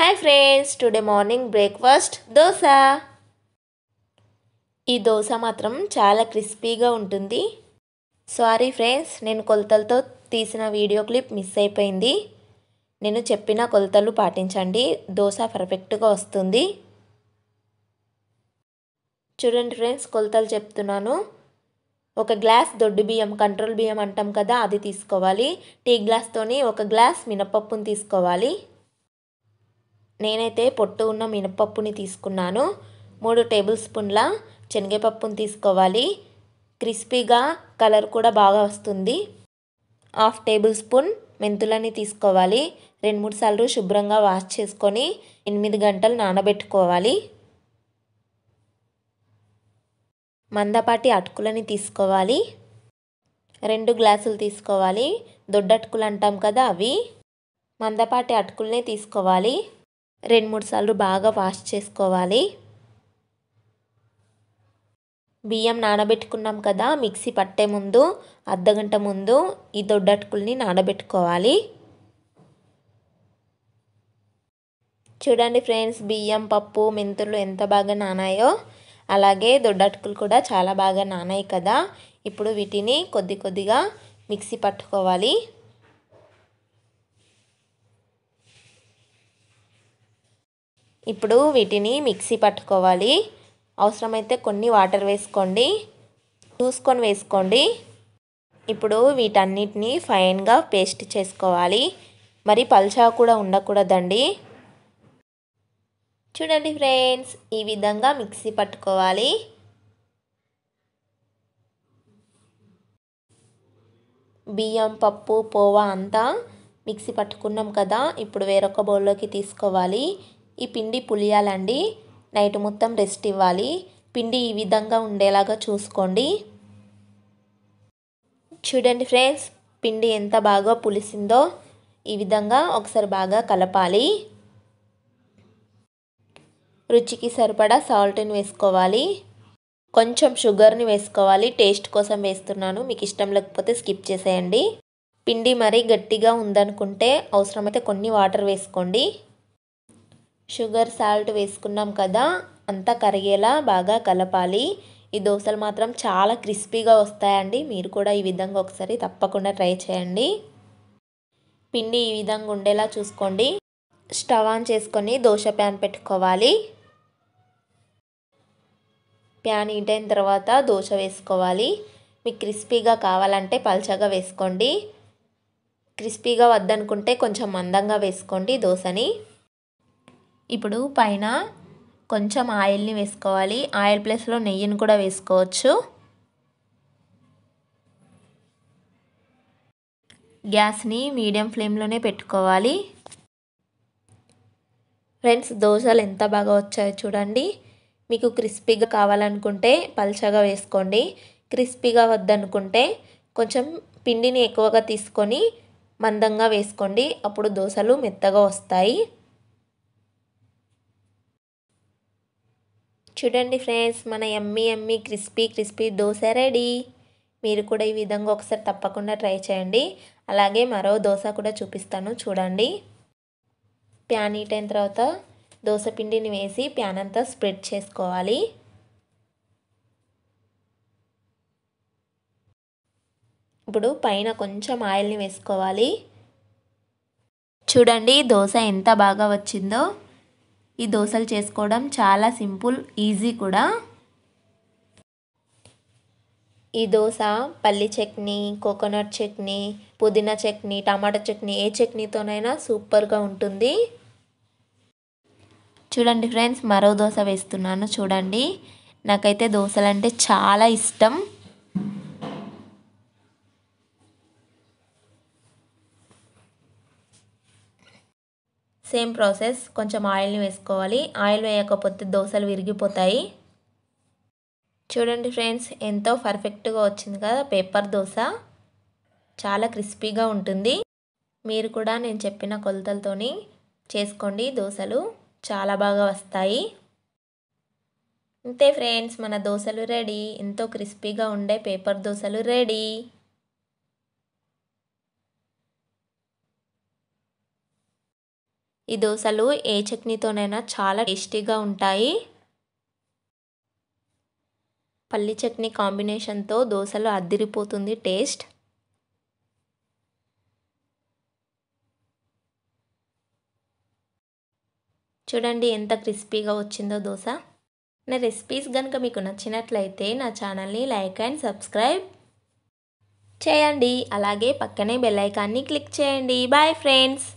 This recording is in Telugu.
hi friends today morning breakfast dosa ఈ దోశ మాత్రం చాలా క్రిస్పీగా ఉంటుంది సారీ ఫ్రెండ్స్ నేను కొలతలతో తీసిన వీడియో క్లిప్ మిస్ అయిపోయింది నేను చెప్పిన కొలతలు పాటించండి దోశ పర్ఫెక్ట్గా వస్తుంది చూడండి ఫ్రెండ్స్ కొలతలు చెప్తున్నాను ఒక గ్లాస్ దొడ్డు బియ్యం కంట్రోల్ బియ్యం అంటాం కదా అది తీసుకోవాలి టీ గ్లాస్తోని ఒక గ్లాస్ మినపప్పును తీసుకోవాలి నేనైతే పొట్టు ఉన్న మినపప్పుని తీసుకున్నాను మూడు టేబుల్ స్పూన్ల శనగపప్పుని తీసుకోవాలి క్రిస్పీగా కలర్ కూడా బాగా వస్తుంది హాఫ్ టేబుల్ స్పూన్ మెంతులని తీసుకోవాలి రెండు మూడు సార్లు శుభ్రంగా వాష్ చేసుకొని ఎనిమిది గంటలు నానబెట్టుకోవాలి మందపాటి అటుకులని తీసుకోవాలి రెండు గ్లాసులు తీసుకోవాలి దొడ్డటుకులు అంటాం కదా అవి మందపాటి అటుకుల్ని తీసుకోవాలి రెండు మూడు సార్లు బాగా వాష్ చేసుకోవాలి బియ్యం నానబెట్టుకున్నాం కదా మిక్సీ పట్టే ముందు అర్ధగంట ముందు ఈ దొడ్డట్టుకుల్ని నానబెట్టుకోవాలి చూడండి ఫ్రెండ్స్ బియ్యం పప్పు మెంతులు ఎంత బాగా నానాయో అలాగే దొడ్డట్టుకులు కూడా చాలా బాగా నానాయి కదా ఇప్పుడు వీటిని కొద్ది కొద్దిగా మిక్సీ పట్టుకోవాలి ఇప్పుడు వీటిని మిక్సీ పట్టుకోవాలి అవసరమైతే కొన్ని వాటర్ వేసుకోండి చూసుకొని వేసుకోండి ఇప్పుడు వీటన్నిటిని ఫైన్గా పేస్ట్ చేసుకోవాలి మరి పల్చా కూడా ఉండకూడదండి చూడండి ఫ్రెండ్స్ ఈ విధంగా మిక్సీ పట్టుకోవాలి బియ్యం పప్పు పోవా అంతా మిక్సీ పట్టుకున్నాం కదా ఇప్పుడు వేరొక బౌల్లోకి తీసుకోవాలి ఈ పిండి పులియాలండి నైట్ మొత్తం రెస్ట్ ఇవ్వాలి పిండి ఈ విధంగా ఉండేలాగా చూసుకోండి చూడండి ఫ్రెండ్స్ పిండి ఎంత బాగా పులిసిందో ఈ విధంగా ఒకసారి బాగా కలపాలి రుచికి సరిపడా సాల్ట్ని వేసుకోవాలి కొంచెం షుగర్ని వేసుకోవాలి టేస్ట్ కోసం వేస్తున్నాను మీకు ఇష్టం లేకపోతే స్కిప్ చేసేయండి పిండి మరీ గట్టిగా ఉందనుకుంటే అవసరమైతే కొన్ని వాటర్ వేసుకోండి షుగర్ సాల్ట్ వేసుకున్నాం కదా అంతా కరిగేలా బాగా కలపాలి ఈ దోశలు మాత్రం చాలా క్రిస్పీగా వస్తాయండి మీరు కూడా ఈ విధంగా ఒకసారి తప్పకుండా ట్రై చేయండి పిండి ఈ విధంగా ఉండేలా చూసుకోండి స్టవ్ ఆన్ చేసుకొని దోశ ప్యాన్ పెట్టుకోవాలి ప్యాన్ హీట్ అయిన తర్వాత దోశ వేసుకోవాలి మీకు క్రిస్పీగా కావాలంటే పల్చగా వేసుకోండి క్రిస్పీగా వద్దనుకుంటే కొంచెం మందంగా వేసుకోండి దోశని ఇప్పుడు పైన కొంచెం ఆయిల్ని వేసుకోవాలి ఆయిల్ ప్లేస్లో నెయ్యిని కూడా వేసుకోవచ్చు గ్యాస్ని మీడియం ఫ్లేమ్లోనే పెట్టుకోవాలి ఫ్రెండ్స్ దోశలు ఎంత బాగా వచ్చాయో చూడండి మీకు క్రిస్పీగా కావాలనుకుంటే పల్చగా వేసుకోండి క్రిస్పీగా వద్దనుకుంటే కొంచెం పిండిని ఎక్కువగా తీసుకొని మందంగా వేసుకోండి అప్పుడు దోశలు మెత్తగా వస్తాయి చూడండి ఫ్రెండ్స్ మన ఎమ్మి ఎమ్మి క్రిస్పీ క్రిస్పీ దోశ రెడీ మీరు కూడా ఈ విధంగా ఒకసారి తప్పకుండా ట్రై చేయండి అలాగే మరో దోశ కూడా చూపిస్తాను చూడండి ప్యాన్ హీట్ అయిన తర్వాత దోశ పిండిని వేసి ప్యాన్ అంతా స్ప్రెడ్ చేసుకోవాలి ఇప్పుడు పైన కొంచెం ఆయిల్ని వేసుకోవాలి చూడండి దోశ ఎంత బాగా వచ్చిందో ఈ దోశలు చేసుకోవడం చాలా సింపుల్ ఈజీ కూడా ఈ దోశ పల్లి చట్నీ కోకోనట్ చట్నీ పుదీనా చట్నీ టమాటా చట్నీ ఏ చట్నీతోనైనా సూపర్గా ఉంటుంది చూడండి ఫ్రెండ్స్ మరో దోశ వేస్తున్నాను చూడండి నాకైతే దోశలు అంటే చాలా ఇష్టం సేమ్ ప్రాసెస్ కొంచెం ఆయిల్ని వేసుకోవాలి ఆయిల్ వేయకపోతే దోశలు విరిగిపోతాయి చూడండి ఫ్రెండ్స్ ఎంతో పర్ఫెక్ట్గా వచ్చింది కదా పేపర్ దోశ చాలా క్రిస్పీగా ఉంటుంది మీరు కూడా నేను చెప్పిన కొలతలతోని చేసుకోండి దోశలు చాలా బాగా వస్తాయి అంతే ఫ్రెండ్స్ మన దోశలు రెడీ ఎంతో క్రిస్పీగా ఉండే పేపర్ దోశలు రెడీ ఈ దోశలు ఏ చట్నీతోనైనా చాలా టేస్టీగా ఉంటాయి పల్లి చట్నీ కాంబినేషన్తో దోశలు అద్దిరిపోతుంది టేస్ట్ చూడండి ఎంత క్రిస్పీగా వచ్చిందో దోశ నా రెసిపీస్ కనుక మీకు నచ్చినట్లయితే నా ఛానల్ని లైక్ అండ్ సబ్స్క్రైబ్ చేయండి అలాగే పక్కనే బెల్ ఐకాన్ని క్లిక్ చేయండి బాయ్ ఫ్రెండ్స్